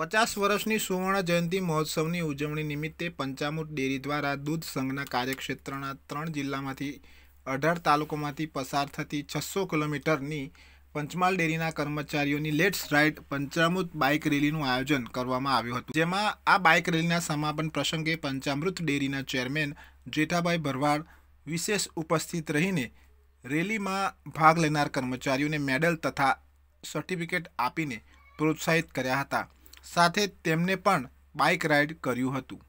પચાસ વર્ષની સુવર્ણ જયંતિ મહોત્સવની ઉજવણી નિમિત્તે પંચામૃત ડેરી દ્વારા દૂધ સંઘના કાર્યક્ષેત્રના ત્રણ જિલ્લામાંથી અઢાર તાલુકોમાંથી પસાર થતી છસો કિલોમીટરની પંચમહાલ ડેરીના કર્મચારીઓની લેટ્સ રાઇડ પંચામૃત બાઇક રેલીનું આયોજન કરવામાં આવ્યું હતું જેમાં આ બાઇક રેલીના સમાપન પ્રસંગે પંચામૃત ડેરીના ચેરમેન જેઠાભાઈ ભરવાડ વિશેષ ઉપસ્થિત રહીને રેલીમાં ભાગ લેનાર કર્મચારીઓને મેડલ તથા સર્ટિફિકેટ આપીને પ્રોત્સાહિત કર્યા હતા સાથે તેમને પણ બાઇક રાઇડ કર્યું હતું